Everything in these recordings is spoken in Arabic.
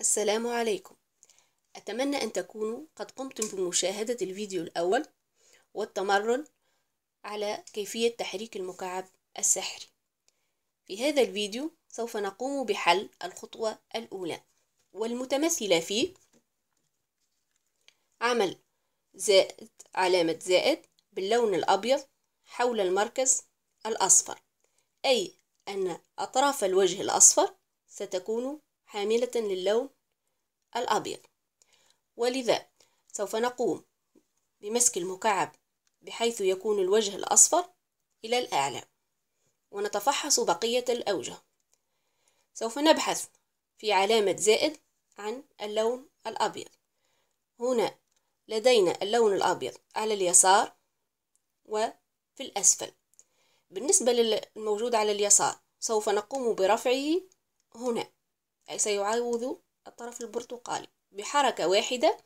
السلام عليكم أتمنى أن تكونوا قد قمتم بمشاهدة الفيديو الأول والتمرن على كيفية تحريك المكعب السحري في هذا الفيديو سوف نقوم بحل الخطوة الأولى والمتمثلة في عمل زائد علامة زائد باللون الأبيض حول المركز الأصفر أي أن أطراف الوجه الأصفر ستكون حاملة للون الأبيض ولذا سوف نقوم بمسك المكعب بحيث يكون الوجه الأصفر إلى الأعلى ونتفحص بقية الأوجه سوف نبحث في علامة زائد عن اللون الأبيض هنا لدينا اللون الأبيض على اليسار وفي الأسفل بالنسبة للموجود على اليسار سوف نقوم برفعه هنا أي سيعوض الطرف البرتقالي بحركة واحدة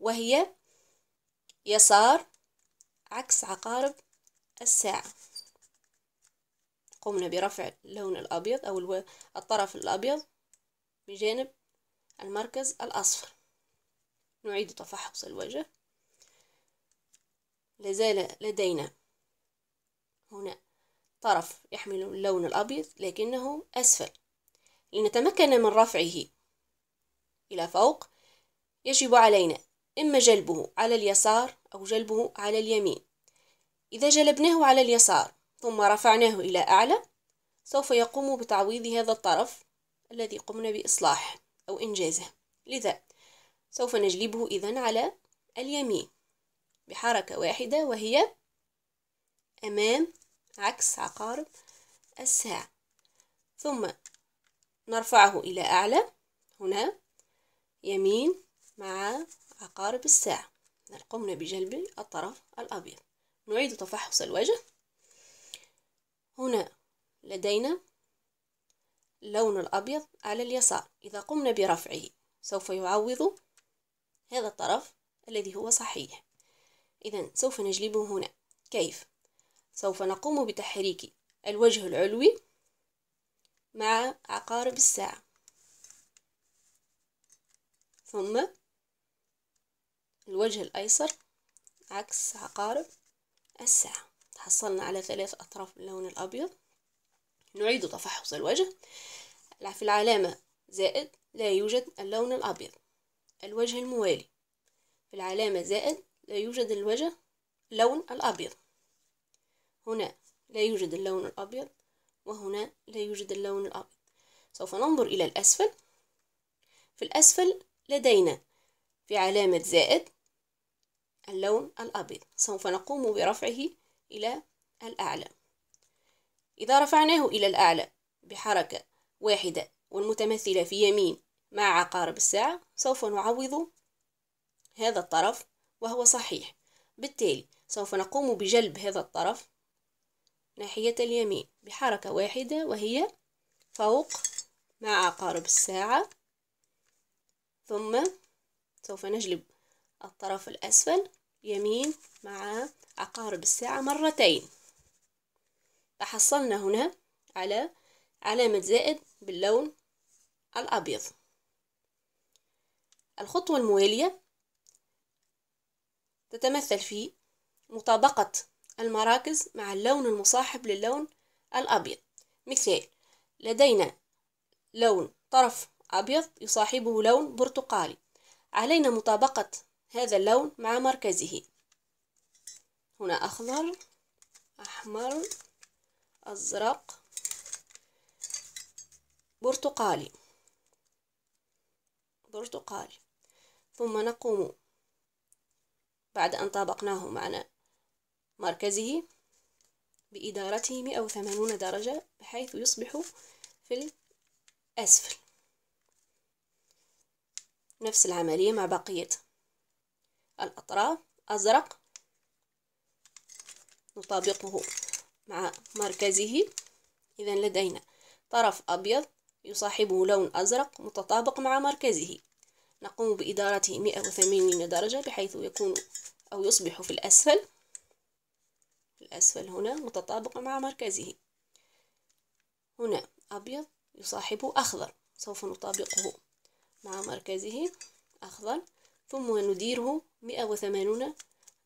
وهي يسار عكس عقارب الساعة قمنا برفع اللون الأبيض أو الطرف الأبيض بجانب المركز الأصفر نعيد تفحص الوجه لازال لدينا هنا طرف يحمل اللون الأبيض لكنه أسفل لنتمكن من رفعه إلى فوق يجب علينا إما جلبه على اليسار أو جلبه على اليمين إذا جلبناه على اليسار ثم رفعناه إلى أعلى سوف يقوم بتعويض هذا الطرف الذي قمنا بإصلاحه أو إنجازه لذا سوف نجلبه إذن على اليمين بحركة واحدة وهي أمام عكس عقارب الساعة ثم نرفعه إلى أعلى هنا يمين مع عقارب الساعة قمنا بجلب الطرف الأبيض نعيد تفحص الوجه هنا لدينا اللون الأبيض على اليسار إذا قمنا برفعه سوف يعوض هذا الطرف الذي هو صحيح إذا سوف نجلبه هنا كيف؟ سوف نقوم بتحريك الوجه العلوي مع عقارب الساعة ثم الوجه الأيسر عكس عقارب الساعة تحصلنا على ثلاث أطراف باللون الأبيض نعيد تفحص الوجه في العلامة زائد لا يوجد اللون الأبيض الوجه الموالي في العلامة زائد لا يوجد الوجه اللون الأبيض هنا لا يوجد اللون الأبيض وهنا لا يوجد اللون الأبيض سوف ننظر إلى الأسفل في الأسفل لدينا في علامة زائد اللون الأبيض سوف نقوم برفعه إلى الأعلى إذا رفعناه إلى الأعلى بحركة واحدة والمتمثلة في يمين مع عقارب الساعة سوف نعوض هذا الطرف وهو صحيح بالتالي سوف نقوم بجلب هذا الطرف ناحية اليمين بحركة واحدة وهي فوق مع عقارب الساعة ثم سوف نجلب الطرف الأسفل يمين مع عقارب الساعة مرتين تحصلنا هنا على علامة زائد باللون الأبيض الخطوة الموالية تتمثل في مطابقة المراكز مع اللون المصاحب للون الأبيض مثال لدينا لون طرف أبيض يصاحبه لون برتقالي علينا مطابقة هذا اللون مع مركزه هنا أخضر أحمر أزرق برتقالي برتقالي ثم نقوم بعد أن طابقناه معنا مركزه بإدارته 180 درجة بحيث يصبح في الأسفل نفس العملية مع بقية الأطراف أزرق نطابقه مع مركزه إذا لدينا طرف أبيض يصاحبه لون أزرق متطابق مع مركزه نقوم بإدارته 180 درجة بحيث يكون أو يصبح في الأسفل الأسفل هنا متطابقة مع مركزه هنا أبيض يصاحبه أخضر سوف نطابقه مع مركزه أخضر ثم نديره 180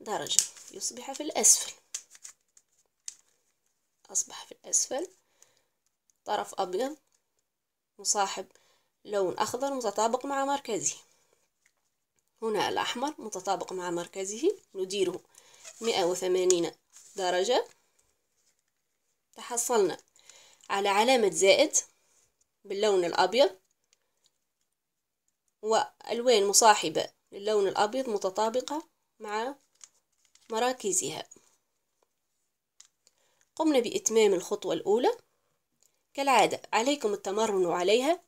درجة يصبح في الأسفل أصبح في الأسفل طرف أبيض مصاحب لون أخضر متطابق مع مركزه هنا الأحمر متطابق مع مركزه نديره مئة وثمانين درجة تحصلنا على علامة زائد باللون الأبيض وألوان مصاحبة للون الأبيض متطابقة مع مراكزها قمنا بإتمام الخطوة الأولى كالعادة عليكم التمرن عليها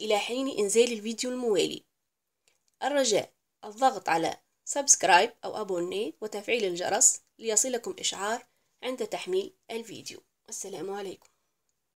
إلى حين إنزال الفيديو الموالي الرجاء الضغط على سبسكرايب أو أبوني وتفعيل الجرس ليصلكم إشعار عند تحميل الفيديو السلام عليكم